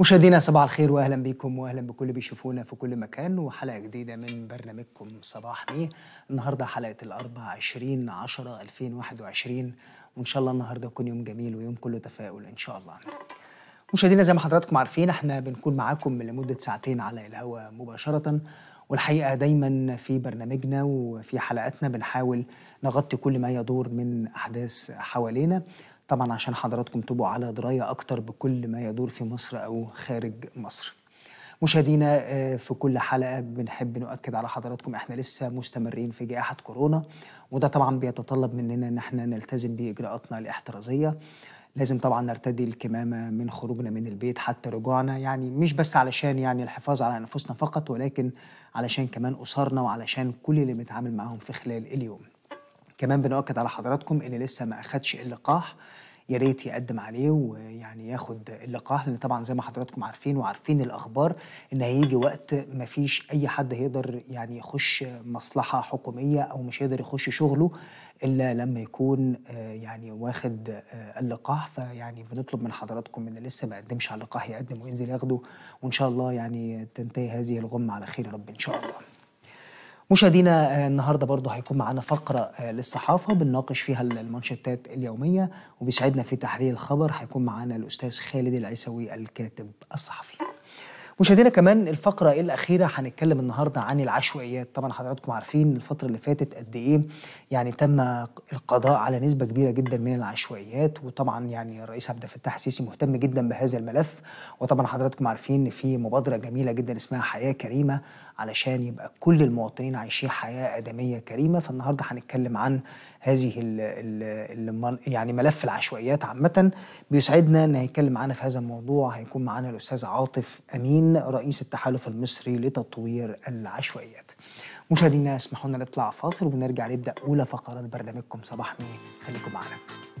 مشاهدينا صباح الخير واهلا بكم واهلا بكل اللي بيشوفونا في كل مكان وحلقه جديده من برنامجكم صباح مي النهارده حلقه الاربع 20 10 2021 وان شاء الله النهارده يكون يوم جميل ويوم كله تفاؤل ان شاء الله. مشاهدينا زي ما حضراتكم عارفين احنا بنكون معاكم لمده ساعتين على الهواء مباشره والحقيقه دايما في برنامجنا وفي حلقاتنا بنحاول نغطي كل ما يدور من احداث حوالينا طبعا عشان حضراتكم تبقوا على درايه اكتر بكل ما يدور في مصر او خارج مصر. مشاهدينا آه، في كل حلقه بنحب نؤكد على حضراتكم احنا لسه مستمرين في جائحه كورونا وده طبعا بيتطلب مننا ان احنا نلتزم باجراءاتنا الاحترازيه. لازم طبعا نرتدي الكمامه من خروجنا من البيت حتى رجوعنا يعني مش بس علشان يعني الحفاظ على انفسنا فقط ولكن علشان كمان اسرنا وعلشان كل اللي بنتعامل معاهم في خلال اليوم. كمان بنؤكد على حضراتكم اللي لسه ما أخدش اللقاح يا ريت يقدم عليه ويعني ياخد اللقاح لان طبعا زي ما حضراتكم عارفين وعارفين الاخبار ان هيجي وقت ما فيش اي حد هيقدر يعني يخش مصلحه حكوميه او مش هيقدر يخش شغله الا لما يكون آه، يعني واخد آه، اللقاح فيعني بنطلب من حضراتكم اللي لسه ما قدمش على اللقاح يقدم وينزل ياخده وان شاء الله يعني تنتهي هذه الغمه على خير يا رب ان شاء الله مشاهدينا آه، النهارده برضو هيكون معانا فقره آه، للصحافه بنناقش فيها المانشيتات اليوميه وبيسعدنا في تحرير الخبر هيكون معانا الاستاذ خالد العيسوي الكاتب الصحفي مشاهدينا كمان الفقره الاخيره هنتكلم النهارده عن العشوائيات طبعا حضراتكم عارفين الفتره اللي فاتت قد ايه يعني تم القضاء على نسبه كبيره جدا من العشوائيات وطبعا يعني الرئيس عبد الفتاح السيسي مهتم جدا بهذا الملف وطبعا حضراتكم عارفين ان في مبادره جميله جدا اسمها حياه كريمه علشان يبقى كل المواطنين عايشين حياه ادميه كريمه فالنهارده هنتكلم عن هذه الـ الـ يعني ملف العشوائيات عامه بيسعدنا ان هيتكلم معانا في هذا الموضوع هيكون معانا الاستاذ عاطف امين من رئيس التحالف المصري لتطوير العشوائيات مشاهدينا اسمحوا لنا نطلع فاصل ونرجع نبدا اولى فقرات برنامجكم صباح مين خليكم معنا